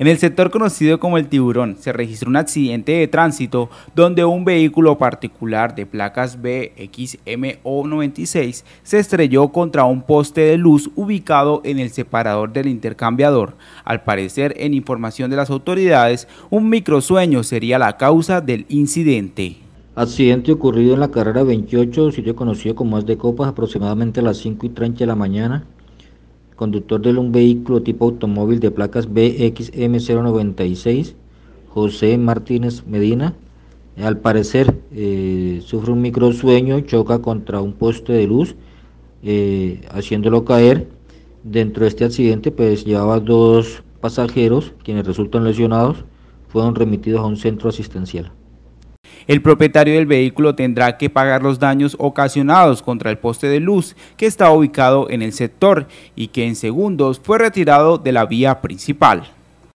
En el sector conocido como el tiburón se registró un accidente de tránsito donde un vehículo particular de placas BXMO96 se estrelló contra un poste de luz ubicado en el separador del intercambiador. Al parecer, en información de las autoridades, un microsueño sería la causa del incidente. Accidente ocurrido en la carrera 28, sitio conocido como más de Copas, aproximadamente a las 5 y 30 de la mañana conductor de un vehículo tipo automóvil de placas BXM096, José Martínez Medina, al parecer eh, sufre un microsueño, choca contra un poste de luz, eh, haciéndolo caer. Dentro de este accidente, pues llevaba dos pasajeros, quienes resultan lesionados, fueron remitidos a un centro asistencial. El propietario del vehículo tendrá que pagar los daños ocasionados contra el poste de luz que está ubicado en el sector y que en segundos fue retirado de la vía principal.